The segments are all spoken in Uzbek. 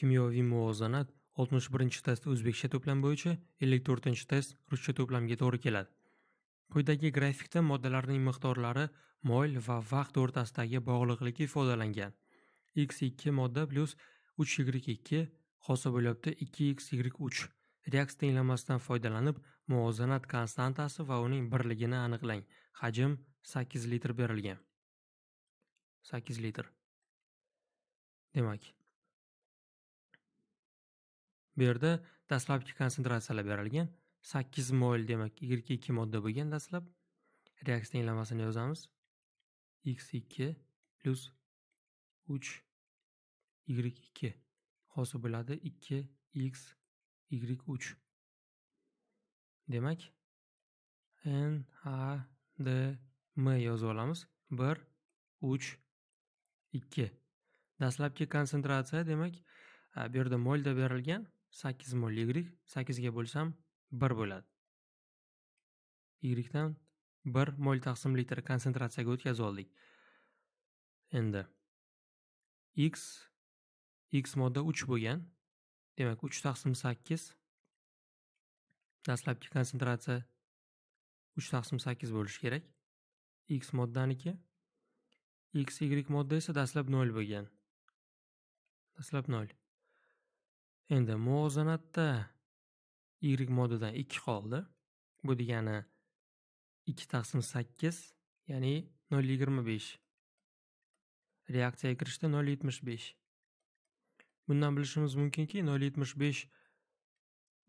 Kimyoviy muvozanat 61 test o'zbekcha to'plam bo'yicha, 54 test ruscha to'plamga to'g'ri keladi. Quyidagi grafikda moddalarning miqdorlari moyl va vaqt o'rtasidagi bog'liqligi ifodalangan. X2 modda plus 3Y2 hosil bo'lyapti 2xy3. Reaks tenglamasidan foydalanib, muvozanat konstantasi va uning birligini aniqlang. Hajm 8 litr berilgan. 8 litr. Demak, Bu yerda dastlabki konsentratsiyalar berilgan 8 mol demak 22 modda bo'lgan dastlab reaksiya tenglamasini yozamiz x2 plyus 3 y2 hosil bo'ladi 2 x y3 demak n a d m yozib olamiz 1 3 2 dastlabki konsentratsiya demak e, bu yerda molda berilgan 8 mol y 8 ga bo'lsam 1 bo'ladi. y dan 1 mol taqsim litr konsentratsiyaga o'tkazib oldik. Endi x x modda 3 bo'lgan. Demak, 3 taqsim 8 dastlabki konsentratsiya 3 taqsim 8 bo'lish kerak. x moddaniki x y modda esa dastlab 0 bo'lgan. Dastlab 0 Endi muvozanatda Y moddadan 2 qoldi. Bu degani 2 taqsim 8, ya'ni 0.25. Reaksiyaga kirishda 0.75. Bundan bilishimiz mumkinki 0.75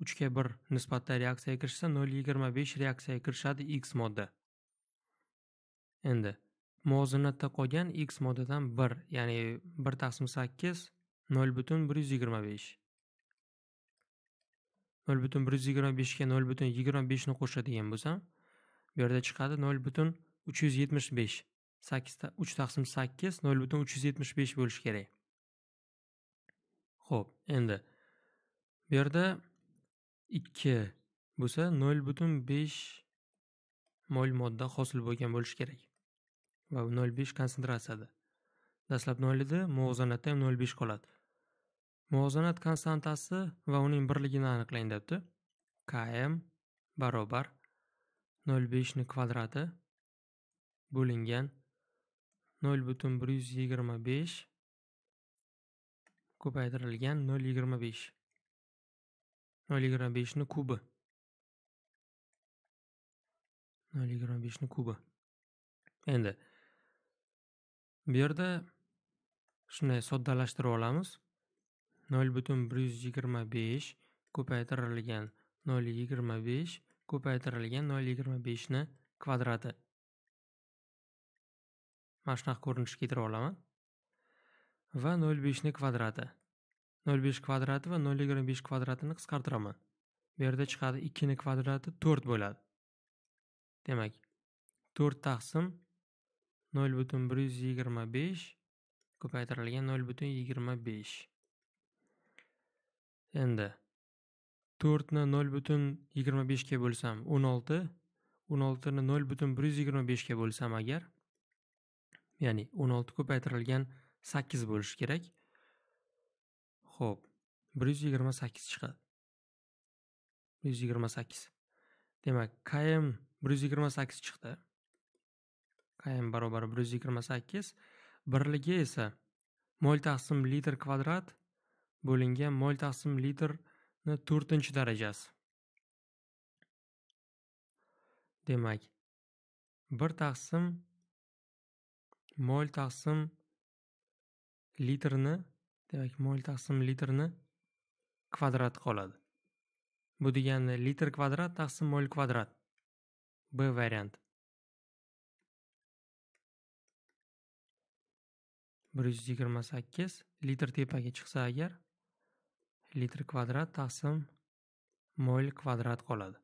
3 ga 1 nisbatda reaksiyaga kirishsa 0.25 reaksiyaga kirishadi X modda. Endi muvozanatda qolgan X moddadan 1, ya'ni 1 taqsim 8 0.125. nol butun bir yuz yigirma beshga nol butun yigirma beshni qo'shadigan bo'lsam bu yerda chiqadi nol butun uch yuz yetmish besh sakkizta uch taqsim sakkiz nol butun uch yuz yetmish besh bo'lishi kerak ho'p endi bu yerda ikki bo'lsa nol butun besh mol modda hosil bo'lgan bo'lishi kerak va nol besh konsentratsiyada dastlab nol edi muvozanatda ham nol besh qoladi muvozanat konstantasi va uning birligini aniqlang debdi km barobar 0,5 beshni kvadrati bo'lingan 0,125 ko'paytirilgan 0,25 0,25 beshni kubi 0,25 beshni kubi endi bu yerda shunday soddalashtirib olamiz 0,125 ko'paytirilgan 0,25 ko'paytirilgan 0,25 ni kvadrati. Mana shunaq ko'rinishga keltirib olaman. Va 0,5 ni kvadrati. 0,5 kvadrati va 0,25 kvadratini qisqartiraman. Bu yerda chiqadi 2 ning kvadrati 4 bo'ladi. Demak, 4 taqsim 0,125 ko'paytirilgan 0,25 Endi 4 ni 0.25 ga bo'lsam 16, 16 ni 0.125 ga bo'lsam agar, ya'ni 16 ko'paytirilgan 8 bo'lish kerak. Xo'p, 128 chiqadi. 128. Demak, KM 128 chiqdi. KM barobar 128, birligi esa mol taqsim litr kvadrat bo'lingan mol taqsim litrni to'rtinchi darajasi demak bir taqsim mol taqsim litrni demak mol taqsim litrni kvadrat qoladi bu degani litr kvadrat taqsim mol kvadrat b variant bir yuz yigirma sakkiz litr tepaga chiqsa agar litr kvadrat taqsim mo'l kvadrat qoladi.